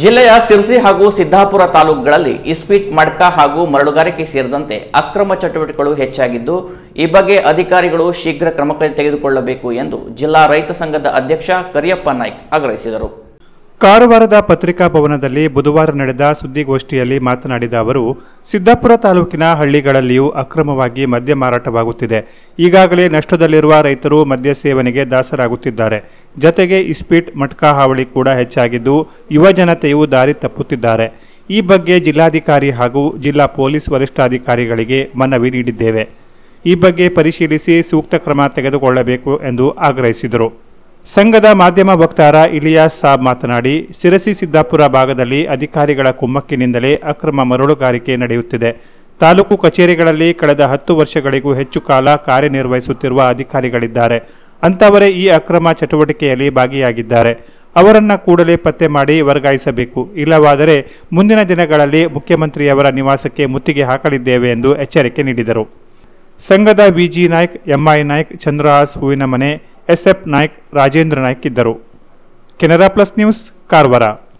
ಜಿಲ್ಲೆಯ ಸಿರ್ಸಿ ಹಾಗೂ ಸಿದ್ದಾಪುರ ತಾಲೂಕುಗಳಲ್ಲಿ ಇಸ್ಪೀಟ್ ಮಡ್ಕ ಹಾಗೂ ಮರಳುಗಾರಿಕೆ ಸೇರಿದಂತೆ ಅಕ್ರಮ ಚಟುವಟಿಕೆಗಳು ಹೆಚ್ಚಾಗಿದ್ದು ಈ ಬಗ್ಗೆ ಅಧಿಕಾರಿಗಳು ಶೀಘ್ರ ಕ್ರಮ ತೆಗೆದುಕೊಳ್ಳಬೇಕು ಎಂದು ಜಿಲ್ಲಾ ರೈತ ಸಂಘದ ಅಧ್ಯಕ್ಷ ಕರಿಯಪ್ಪ ನಾಯ್ಕ್ ಆಗ್ರಹಿಸಿದರು ಕಾರವಾರದ ಪತ್ರಿಕಾ ಭವನದಲ್ಲಿ ಬುಧವಾರ ನಡೆದ ಸುದ್ದಿಗೋಷ್ಠಿಯಲ್ಲಿ ಮಾತನಾಡಿದ ಅವರು ಸಿದ್ದಾಪುರ ತಾಲೂಕಿನ ಹಳ್ಳಿಗಳಲ್ಲಿಯೂ ಅಕ್ರಮವಾಗಿ ಮದ್ಯ ಮಾರಾಟವಾಗುತ್ತಿದೆ ಈಗಾಗಲೇ ನಷ್ಟದಲ್ಲಿರುವ ರೈತರು ಮದ್ಯ ಸೇವನೆಗೆ ದಾಸರಾಗುತ್ತಿದ್ದಾರೆ ಜತೆಗೆ ಇಸ್ಪೀಟ್ ಮಟ್ಕಾ ಹಾವಳಿ ಕೂಡ ಹೆಚ್ಚಾಗಿದ್ದು ಯುವ ಜನತೆಯು ದಾರಿ ತಪ್ಪುತ್ತಿದ್ದಾರೆ ಈ ಬಗ್ಗೆ ಜಿಲ್ಲಾಧಿಕಾರಿ ಹಾಗೂ ಜಿಲ್ಲಾ ಪೊಲೀಸ್ ವರಿಷ್ಠಾಧಿಕಾರಿಗಳಿಗೆ ಮನವಿ ನೀಡಿದ್ದೇವೆ ಈ ಬಗ್ಗೆ ಪರಿಶೀಲಿಸಿ ಸೂಕ್ತ ಕ್ರಮ ತೆಗೆದುಕೊಳ್ಳಬೇಕು ಎಂದು ಆಗ್ರಹಿಸಿದರು ಸಂಘದ ಮಾಧ್ಯಮ ವಕ್ತಾರ ಇಲಿಯಾಸ್ ಸಾಬ್ ಮಾತನಾಡಿ ಸಿರಸಿ ಸಿದ್ದಾಪುರ ಭಾಗದಲ್ಲಿ ಅಧಿಕಾರಿಗಳ ಕುಮ್ಮಕ್ಕಿನಿಂದಲೇ ಅಕ್ರಮ ಮರಳುಗಾರಿಕೆ ನಡೆಯುತ್ತಿದೆ ತಾಲೂಕು ಕಚೇರಿಗಳಲ್ಲಿ ಕಳೆದ ಹತ್ತು ವರ್ಷಗಳಿಗೂ ಹೆಚ್ಚು ಕಾಲ ಕಾರ್ಯನಿರ್ವಹಿಸುತ್ತಿರುವ ಅಧಿಕಾರಿಗಳಿದ್ದಾರೆ ಅಂಥವರೇ ಈ ಅಕ್ರಮ ಚಟುವಟಿಕೆಯಲ್ಲಿ ಭಾಗಿಯಾಗಿದ್ದಾರೆ ಅವರನ್ನು ಕೂಡಲೇ ಪತ್ತೆ ಮಾಡಿ ವರ್ಗಾಯಿಸಬೇಕು ಇಲ್ಲವಾದರೆ ಮುಂದಿನ ದಿನಗಳಲ್ಲಿ ಮುಖ್ಯಮಂತ್ರಿಯವರ ನಿವಾಸಕ್ಕೆ ಮುತ್ತಿಗೆ ಹಾಕಲಿದ್ದೇವೆ ಎಂದು ಎಚ್ಚರಿಕೆ ನೀಡಿದರು ಸಂಘದ V G Naik M I Naik Chandrahas Hoovinamane S F Nayak Rajendra Nayak Canara plus news कारवरा